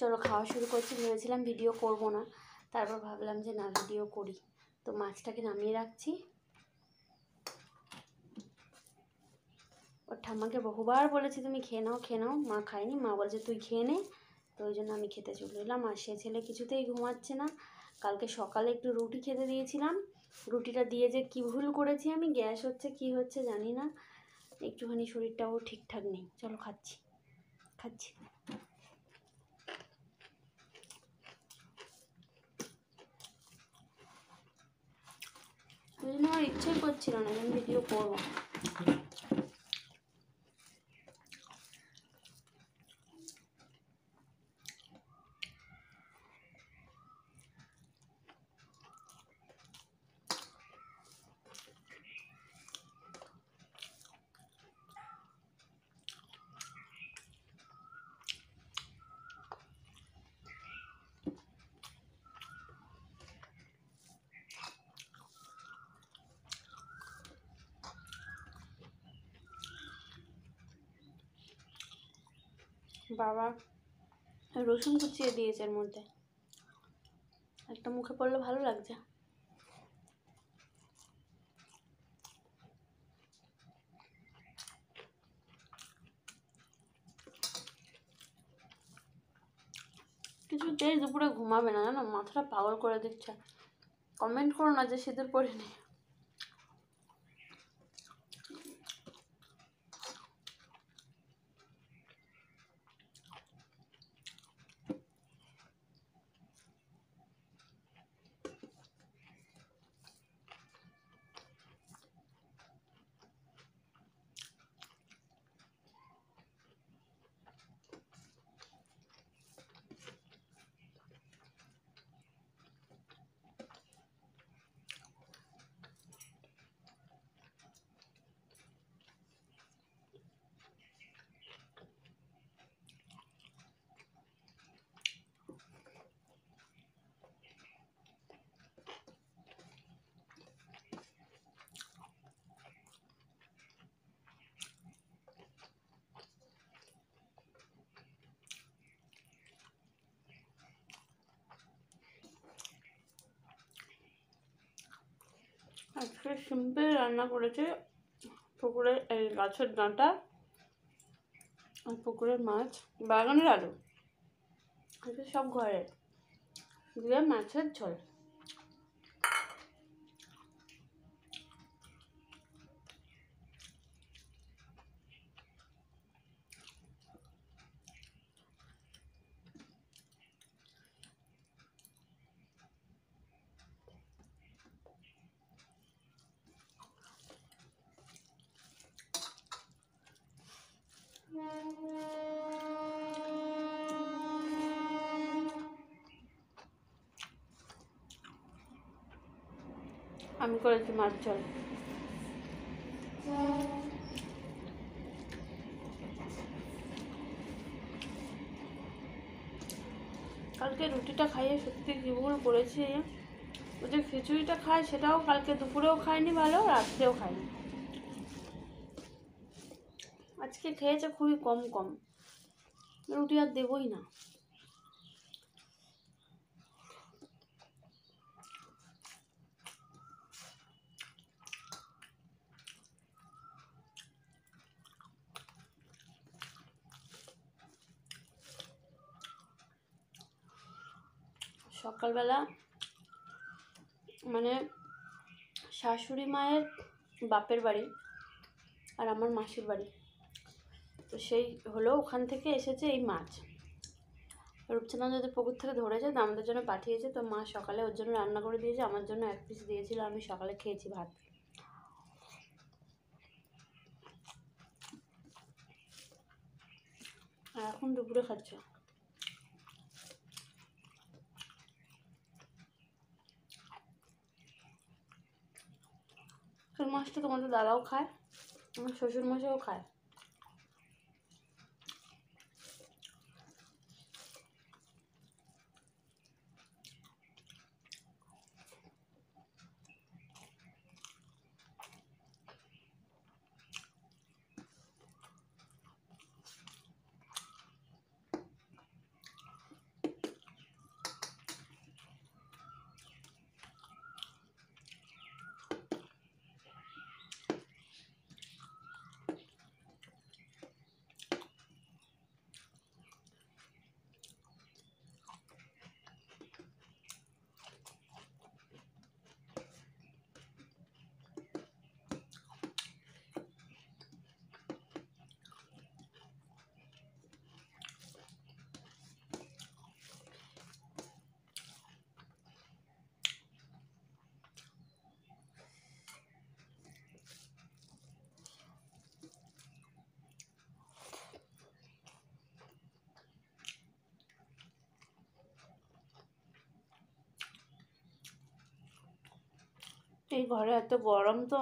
চলো খাওয়া শুরু করছি ভেবেছিলাম ভিডিও করব না তারপর ভাবলাম যে না ভিডিও করি তো মাছটাকে নামিয়ে রাখছি ওর ঠাম্মাকে বহুবার বলেছি তুমি খেয়ে নাও খেয়ে নাও মা খায়নি মা বলছে তুই খেয়ে নে তো ওই জন্য আমি খেতে চলে এলাম আর সে ছেলে কিছুতেই ঘুমাচ্ছে না কালকে সকালে একটু রুটি খেতে দিয়েছিলাম রুটিটা দিয়ে যে কি ভুল করেছি আমি গ্যাস হচ্ছে কি হচ্ছে জানি না একটুখানি শরীরটাও ঠিকঠাক নেই চলো খাচ্ছি খাচ্ছি জন্য ইচ্ছে করছিল না আমি ভিডিও করবো বাবা রসুন কুচিয়ে দিয়েছে এর মধ্যে একটা মুখে পড়লে ভালো লাগছে কিছু দেশ দুপুরে ঘুমাবে না জানো মাথাটা পাগল করে দিচ্ছে কমেন্ট করো না যে সিঁদুর পরে নি আজকে সিম্পল রান্না করেছে পুকুরের এই গাছের ডাঁটা আর পুকুরের মাছ বাগানের আলু আজকে সব ঘরে দিয়ে মাছের ঝোল আমি করেছি মাছ চল কালকে রুটিটা খাইয়ে সত্যি কী করেছি ওই যে খিচুড়িটা খায় সেটাও কালকে দুপুরেও খায়নি ভালো রাত্রেও খায়নি আজকে খেয়েছে খুবই কম কম রুটি আর দেবই না সকালবেলা মানে শাশুড়ি মায়ের বাপের বাড়ি আর আমার মাসির বাড়ি তো সেই হলো ওখান থেকে এসেছে এই মাছ রূপচাঁদা যদি পুকুর থেকে ধরে যায় তো আমাদের জন্য পাঠিয়েছে তো মা সকালে ওর জন্য রান্না করে দিয়েছে আমার জন্য এক পিস দিয়েছিল আমি সকালে খেয়েছি ভাত আর এখন দুপুরে খাচ্ছে তো তোমাদের দাদাও খায় আমার শ্বশুরমশাইও খায় এই ঘরে এত গরম তো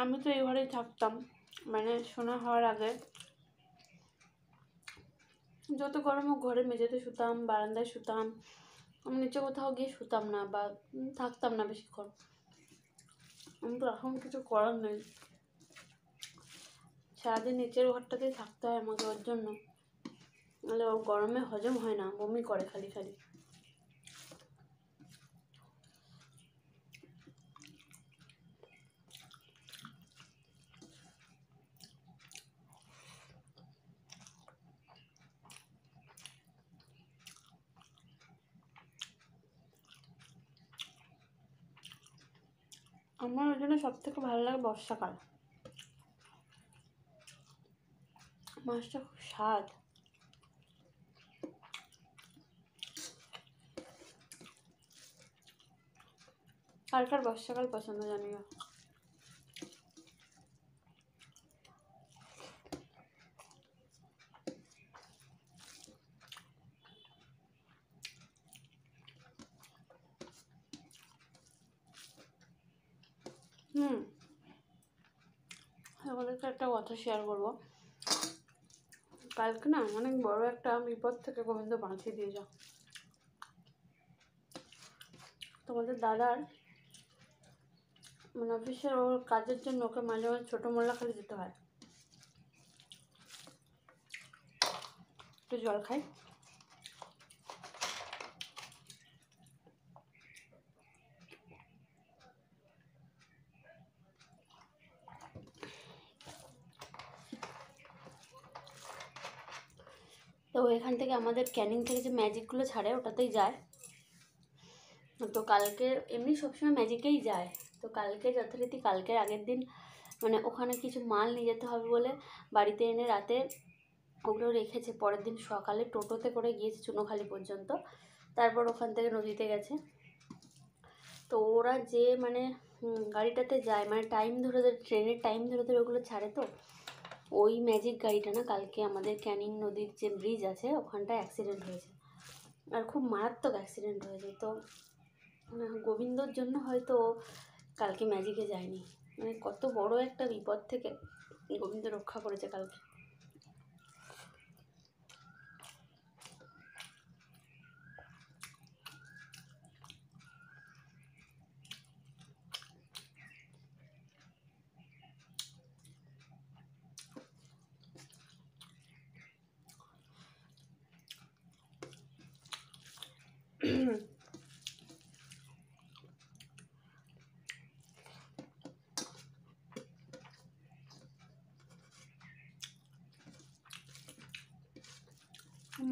আমি তো এই ঘরেই থাকতাম মানে শোনা হওয়ার আগে যত গরম হোক ঘরে মেঝেতে শুতাম বারান্দায় শুতাম আমি নিচে কোথাও গিয়ে শুতাম না বা থাকতাম না বেশিক্ষণ আমি তো এখন কিছু করার নেই সারাদিন নিচের ঘরটাতেই থাকতে হয় আমাকে ওর জন্য নাহলে ওর গরমে হজম হয় না বমি করে খালি খালি আমার ওই জন্য সবথেকে ভালো লাগে বর্ষাকাল মাছটা খুব স্বাদ কার কার বর্ষাকাল পছন্দ জানিও হুম তোমাদেরকে একটা কথা শেয়ার করবো কালকে না অনেক বড় একটা বিপদ থেকে গোবিন্দ বাঁচিয়ে দিয়ে যাও তোমাদের দাদার মানে অফিসের ওর কাজের জন্য ওকে মাঝে মাঝে ছোটো মোল্লা খালি যেতে হয় একটু জল খাই তো এখান থেকে আমাদের ক্যানিং থেকে যে ম্যাজিকগুলো ছাড়ে ওটাতেই যায় তো কালকে এমনি সবসময় ম্যাজিকেই যায় তো কালকে যথারীতি কালকের আগের দিন মানে ওখানে কিছু মাল নিয়ে যেতে হবে বলে বাড়িতে এনে রাতে ওগুলো রেখেছে পরের দিন সকালে টোটোতে করে গিয়েছে চুনোখালি পর্যন্ত তারপর ওখান থেকে নদীতে গেছে তো ওরা যে মানে গাড়িটাতে যায় মানে টাইম ধরে ধরে ট্রেনের টাইম ধরে ধরে ওগুলো ছাড়ে তো ওই ম্যাজিক গাড়িটা না কালকে আমাদের ক্যানিং নদীর যে ব্রিজ আছে ওখানটায় অ্যাক্সিডেন্ট হয়েছে আর খুব মারাত্মক অ্যাক্সিডেন্ট হয়েছে তো গোবিন্দর জন্য হয়তো কালকে ম্যাজিকে যায়নি মানে কত বড় একটা বিপদ থেকে গোবিন্দ রক্ষা করেছে কালকে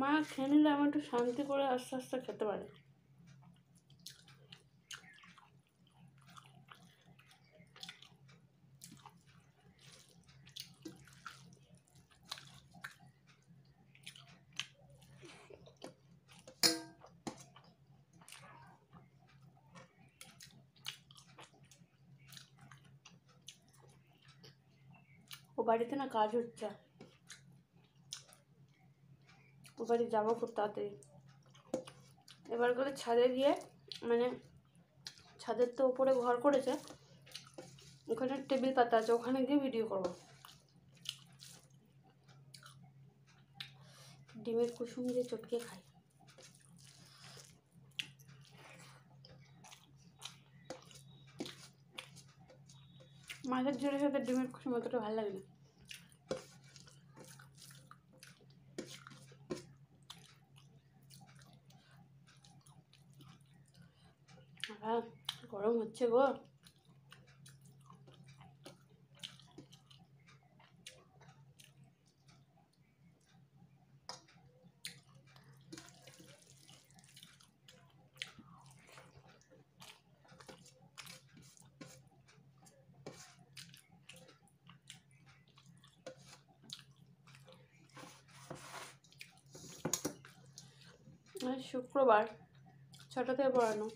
মা খেয়ে নিলে একটু শান্তি করে আস্তে আস্তে খেতে পারে ও বাড়িতে না কাজ হচ্ছে বাড়ি যাবো খুব তাড়াতাড়ি এবার করে ছাদে গিয়ে মানে ছাদের তো ওপরে ঘর করেছে ওখানে টেবিল পাতা আছে ওখানে গিয়ে ভিডিও করবো ডিমের কুসুম দিয়ে চটকে খাই মাছের জোরে সাথে ডিমের কুসুম অতটা ভালো লাগে না গরম হচ্ছে গো শুক্রবার ছটা থেকে পড়ানো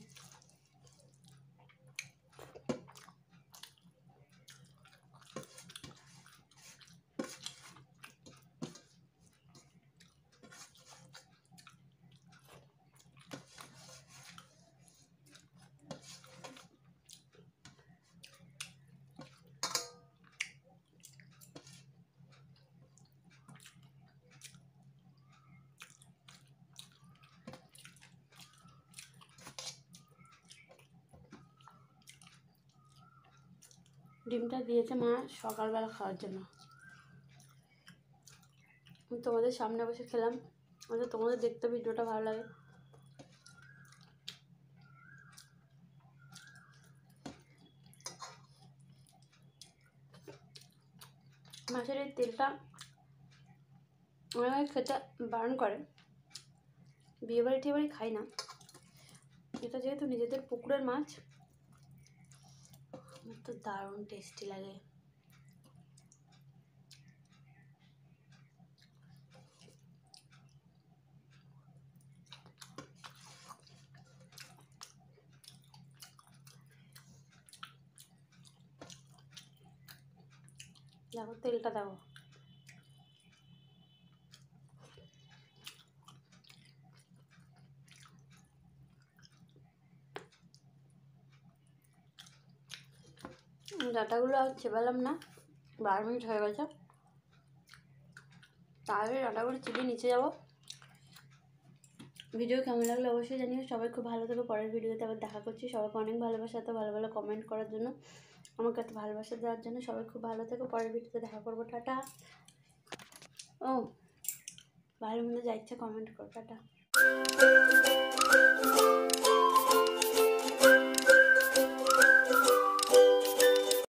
ডিমটা দিয়েছে মা সকালবেলা খাওয়ার জন্য তোমাদের সামনে বসে খেলাম আমাদের আচ্ছা, তোমাদের দেখতে ভিডিওটা ভালো লাগে মাছের এই তেলটা অনেক খেতে বারণ করে বিয়েবাড়ি টিয়ে বাড়ি খাই না এটা যেহেতু নিজেদের পুকুরের মাছ তো দারুণ টেস্টি লাগে দেখো তেলটা দেখো ডাটাগুলো আর চেপালাম না বারো মিনিট হয়ে গেছে তাহলে ডাটাগুলো চিপে নিচে যাব ভিডিও কেমন লাগলো অবশ্যই জানিও সবাই খুব ভালো থাকবে পরের ভিডিওতে আবার দেখা করছি সবাইকে অনেক ভালোবাসা এত ভালো ভালো কমেন্ট করার জন্য আমাকে এত ভালোবাসা দেওয়ার জন্য সবাই খুব ভালো থাকো পরের ভিডিওতে দেখা করবো টাটা ও ভালো মন্দ যা ইচ্ছা কমেন্ট কর টাটা